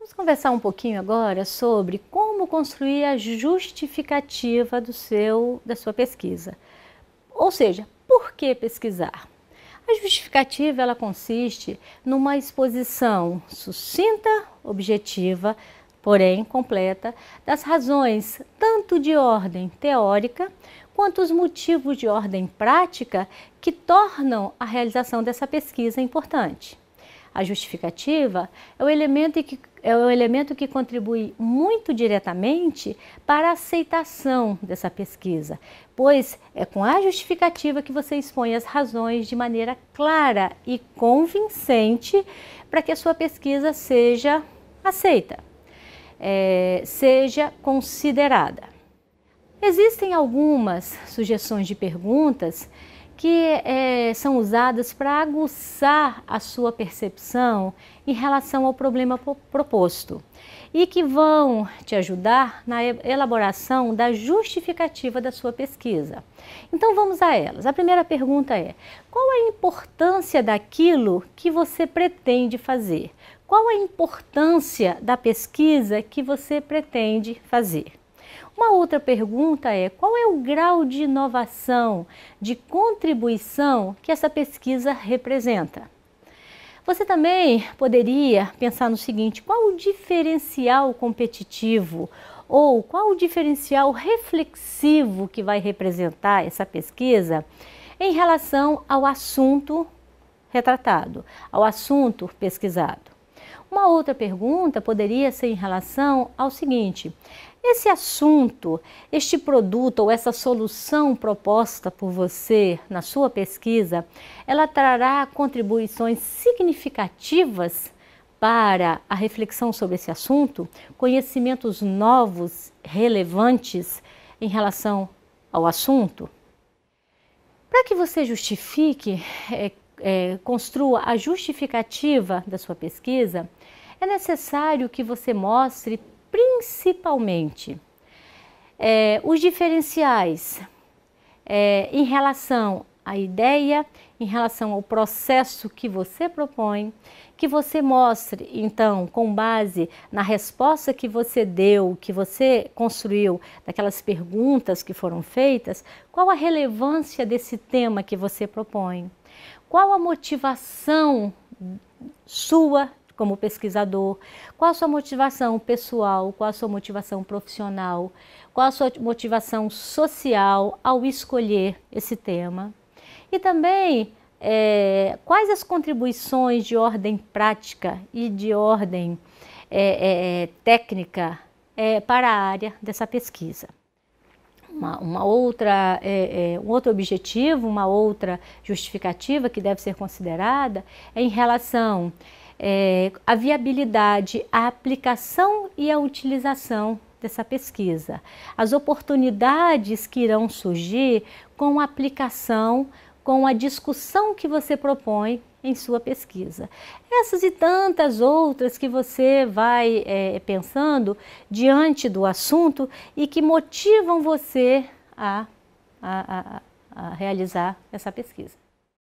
Vamos conversar um pouquinho agora sobre como construir a justificativa do seu, da sua pesquisa. Ou seja, por que pesquisar? A justificativa ela consiste numa exposição sucinta, objetiva, porém completa, das razões tanto de ordem teórica quanto os motivos de ordem prática que tornam a realização dessa pesquisa importante a justificativa, é o elemento que, é o elemento que contribui muito diretamente para a aceitação dessa pesquisa, pois é com a justificativa que você expõe as razões de maneira clara e convincente para que a sua pesquisa seja aceita, é, seja considerada. Existem algumas sugestões de perguntas que é, são usadas para aguçar a sua percepção em relação ao problema proposto e que vão te ajudar na elaboração da justificativa da sua pesquisa. Então vamos a elas. A primeira pergunta é: qual a importância daquilo que você pretende fazer? Qual a importância da pesquisa que você pretende fazer? Uma outra pergunta é: qual é o grau de inovação, de contribuição que essa pesquisa representa? Você também poderia pensar no seguinte: qual o diferencial competitivo ou qual o diferencial reflexivo que vai representar essa pesquisa em relação ao assunto retratado, ao assunto pesquisado? Uma outra pergunta poderia ser em relação ao seguinte: esse assunto, este produto ou essa solução proposta por você na sua pesquisa, ela trará contribuições significativas para a reflexão sobre esse assunto, conhecimentos novos, relevantes em relação ao assunto? Para que você justifique é, é, construa a justificativa da sua pesquisa, é necessário que você mostre principalmente é, os diferenciais é, em relação à ideia, em relação ao processo que você propõe, que você mostre, então, com base na resposta que você deu, que você construiu, daquelas perguntas que foram feitas, qual a relevância desse tema que você propõe. Qual a motivação sua como pesquisador? Qual a sua motivação pessoal? Qual a sua motivação profissional? Qual a sua motivação social ao escolher esse tema? E também, é, quais as contribuições de ordem prática e de ordem é, é, técnica para a área dessa pesquisa? uma, uma outra, é, é, um outro objetivo, uma outra justificativa que deve ser considerada é em relação é, à viabilidade, à aplicação e à utilização dessa pesquisa, as oportunidades que irão surgir com a aplicação, com a discussão que você propõe em sua pesquisa. Essas e tantas outras que você vai é, pensando diante do assunto e que motivam você a, a, a, a realizar essa pesquisa.